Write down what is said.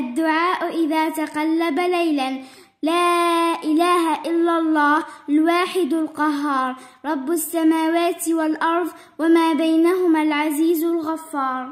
الدعاء إذا تقلب ليلا لا إله إلا الله الواحد القهار رب السماوات والأرض وما بينهما العزيز الغفار